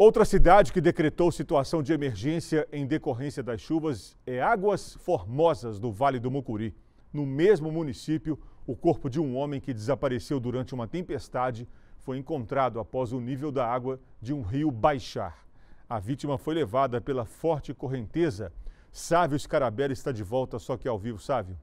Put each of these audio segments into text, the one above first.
Outra cidade que decretou situação de emergência em decorrência das chuvas é Águas Formosas, do Vale do Mucuri. No mesmo município, o corpo de um homem que desapareceu durante uma tempestade foi encontrado após o nível da água de um rio baixar. A vítima foi levada pela forte correnteza. Sávio Scarabelli está de volta, só que ao vivo, Sávio.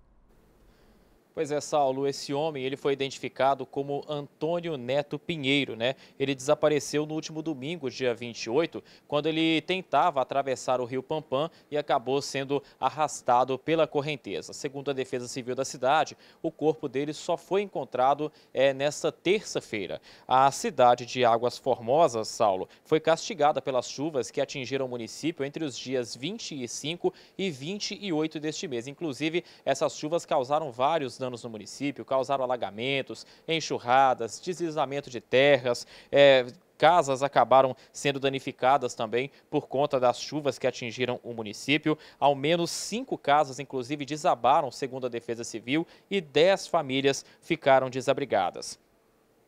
Pois é, Saulo, esse homem ele foi identificado como Antônio Neto Pinheiro, né? Ele desapareceu no último domingo, dia 28, quando ele tentava atravessar o rio Pampã e acabou sendo arrastado pela correnteza. Segundo a Defesa Civil da cidade, o corpo dele só foi encontrado é, nesta terça-feira. A cidade de Águas Formosas, Saulo, foi castigada pelas chuvas que atingiram o município entre os dias 25 e 28 deste mês. Inclusive, essas chuvas causaram vários danos danos no município, causaram alagamentos, enxurradas, deslizamento de terras, é, casas acabaram sendo danificadas também por conta das chuvas que atingiram o município. Ao menos cinco casas, inclusive, desabaram, segundo a Defesa Civil, e dez famílias ficaram desabrigadas.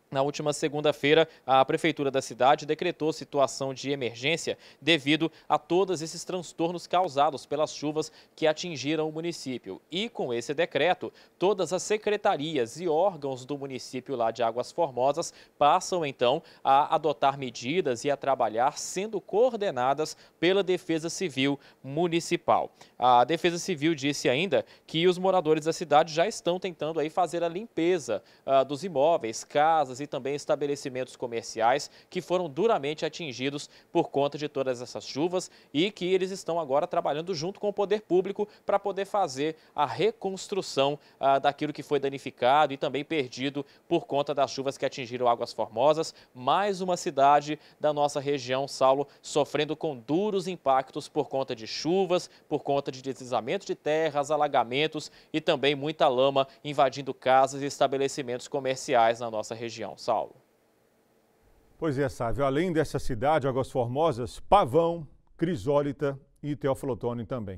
Na última segunda-feira, a prefeitura da cidade decretou situação de emergência devido a todos esses transtornos causados pelas chuvas que atingiram o município. E com esse decreto, todas as secretarias e órgãos do município lá de Águas Formosas passam então a adotar medidas e a trabalhar sendo coordenadas pela Defesa Civil Municipal. A Defesa Civil disse ainda que os moradores da cidade já estão tentando aí fazer a limpeza ah, dos imóveis, casas casas e também estabelecimentos comerciais que foram duramente atingidos por conta de todas essas chuvas e que eles estão agora trabalhando junto com o poder público para poder fazer a reconstrução ah, daquilo que foi danificado e também perdido por conta das chuvas que atingiram Águas Formosas. Mais uma cidade da nossa região, Saulo, sofrendo com duros impactos por conta de chuvas, por conta de deslizamento de terras, alagamentos e também muita lama invadindo casas e estabelecimentos comerciais na nossa região região, Saulo. Pois é, Sávio. Além dessa cidade, Águas Formosas, Pavão, Crisólita e Teoflotone também.